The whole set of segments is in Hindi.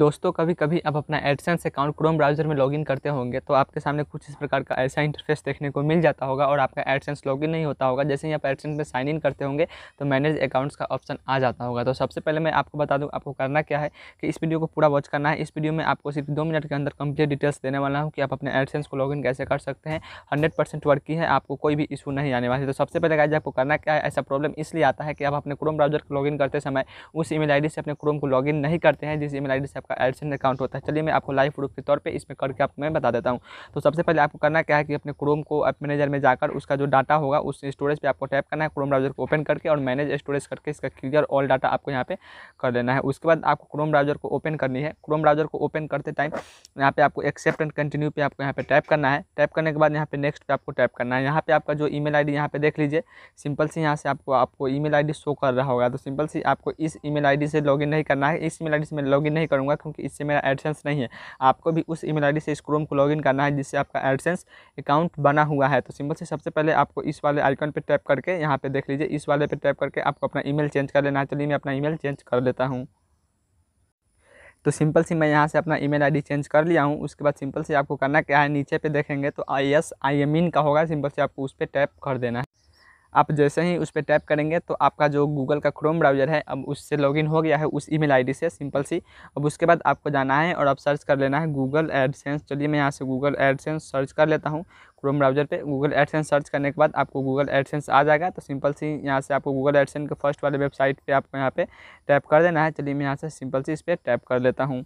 दोस्तों कभी कभी आप अपना एडसेंस अकाउंट क्रोम ब्राउज़र में लॉगिन करते होंगे तो आपके सामने कुछ इस प्रकार का ऐसा इंटरफेस देखने को मिल जाता होगा और आपका एडसेंस लॉगिन नहीं होता होगा जैसे ही आप एडसेंस में साइन इन करते होंगे तो मैनेज अकाउंट्स का ऑप्शन आ जाता होगा तो सबसे पहले मैं आपको बता दूँ आपको करना क्या है कि इस वीडियो को पूरा वॉच करना है इस वीडियो में आपको सिर्फ दो मिनट के अंदर कंप्लीट डिटेल्स देने वाला हूँ कि आप अपने एडसेंस को लॉगिन कैसे कर सकते हैं हंड्रेड परसेंट वर्क की है आपको कोई भी इशू नहीं आने वाली तो सबसे पहले गाइज आपको करना क्या है ऐसा प्रॉब्लम इसलिए आता है कि आप अपने क्रोम ब्राउजर को लॉगिन करते समय उस ईमेल आई से अपने क्रोम को लॉगिन नहीं करते हैं जिस ईमेल आई से आपका एडसन अकाउंट होता है चलिए मैं आपको लाइव प्रूफ के तौर पर इसमें करके आपको मैं बता देता हूँ तो सबसे पहले आपको करना क्या है कि अपने क्रोम को ऐप मैनेजर में जाकर उसका जो डाटा होगा उस स्टोरेज पर आपको टैप करना है क्रोम ब्राउजर को ओपन करके और मैनेज स्टोरेज करके इसका क्लियर ऑल डाटा आपको यहाँ पे कर लेना है उसके बाद आपको क्रोम ब्राउजर को ओपन करनी है क्रोम ब्राउजर को ओपन करते टाइम यहाँ पे आपको एक्सेप्ट एंड कंटिन्यू पे आपको यहाँ पे टैप करना है टैप करने के बाद यहाँ पे नेक्स्ट पे आपको टैप करना है यहाँ पे आपका जो ईमेल आईडी यहाँ पे देख लीजिए सिंपल से यहाँ से आपको आपको ईमेल आईडी शो कर रहा होगा तो सिंपल से आपको इस ईमेल आईडी से लॉगिन नहीं करना है इस ईमेल आईडी से मैं लॉगिन नहीं करूँगा करूँगा क्योंकि इससे मेरा एडसेंस नहीं है आपको भी उस ईमेल आईडी से इस क्रोम को लॉगिन करना है जिससे आपका एडसेंस अकाउंट बना हुआ है तो सिंपल से सबसे पहले आपको इस वाले आइकन पर टैप करके यहाँ पर देख लीजिए इस वाले पर टैप करके आपको अपना ई चेंज कर लेना है चलिए मैं अपना ई चेंज कर लेता हूँ तो सिंपल सी मैं यहां से अपना ईमेल आईडी चेंज कर लिया हूं उसके बाद सिंपल से आपको करना क्या है नीचे पे देखेंगे तो आई एस आई एम इन का होगा सिंपल से आपको उस पर टैप कर देना है आप जैसे ही उस पर टैप करेंगे तो आपका जो गूगल का क्रोम ब्राउज़र है अब उससे लॉगिन हो गया है उस ईमेल आईडी से सिंपल सी अब उसके बाद आपको जाना है और अब सर्च कर लेना है गूगल एडसेंस चलिए मैं यहाँ से गूगल एडसेंस सर्च कर लेता हूँ क्रोम ब्राउज़र पे गूगल एडसेंस सर्च करने के बाद आपको गूगल एडसेंस आ जाएगा तो सिंपल सी यहाँ से आपको गूगल एडसेंस के फर्स्ट वाले वेबसाइट पे आपको यहाँ पे टैप कर देना है चलिए मैं यहाँ से सिंपल सी इस पर टैप कर लेता हूँ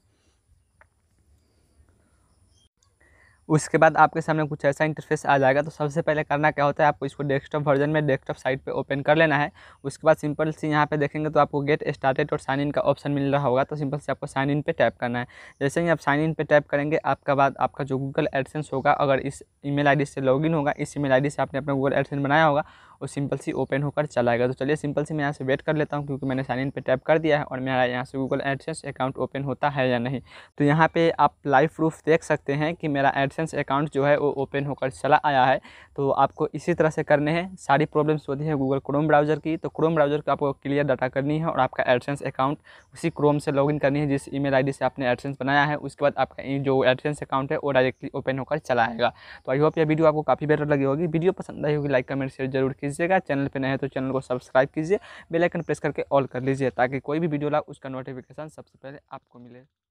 उसके बाद आपके सामने कुछ ऐसा इंटरफेस आ जाएगा तो सबसे पहले करना क्या होता है आपको इसको डेस्कटॉप वर्जन में डेस्कटॉप साइट पे ओपन कर लेना है उसके बाद सिंपल सी यहाँ पे देखेंगे तो आपको गेट स्टार्टेड और साइन इन का ऑप्शन मिल रहा होगा तो सिंपल से आपको साइन इन पे टैप करना है जैसे ही आप साइन इन पे टैप करेंगे आपका बाद आपका जो गूगल एडसेंस होगा अगर इस ई मेल से लॉग होगा इस ई मेल से आपने अपना गूगल एडसेंस बनाया होगा और सिंपल सी ओपन होकर चलाएगा तो चलिए सिंपल सी मैं यहाँ से वेट कर लेता हूँ क्योंकि मैंने साइन इन पे टैप कर दिया है और मेरा यहाँ से गूगल एडसेंस अकाउंट ओपन होता है या नहीं तो यहाँ पर आप लाइव प्रूफ देख सकते हैं कि मेरा एडसेंस एडसेंस अकाउंट जो है वो ओपन होकर चला आया है तो आपको इसी तरह से करने हैं सारी प्रॉब्लम्स होती है गूगल क्रोम ब्राउज़र की तो क्रोम ब्राउज़र को आपको क्लियर डाटा करनी है और आपका एडसेंस अकाउंट उसी क्रोम से लॉगिन करनी है जिस ईमेल आईडी से आपने एडसेंस बनाया है उसके बाद आपका जो एडसेंस अकाउंट है वो डायरेक्टली ओपन होकर चला आएगा तो आई होप यह वीडियो आपको काफ़ी बेटर लगी होगी वीडियो पसंद आई होगी लाइक कमेंट शेयर जरूर कीजिएगा चैनल पर नए हैं तो चैनल को सब्सक्राइब कीजिए बेलाइकन प्रेस करके ऑल कर लीजिए ताकि कोई भी वीडियो ला उसका नोटिफिकेशन सबसे पहले आपको मिले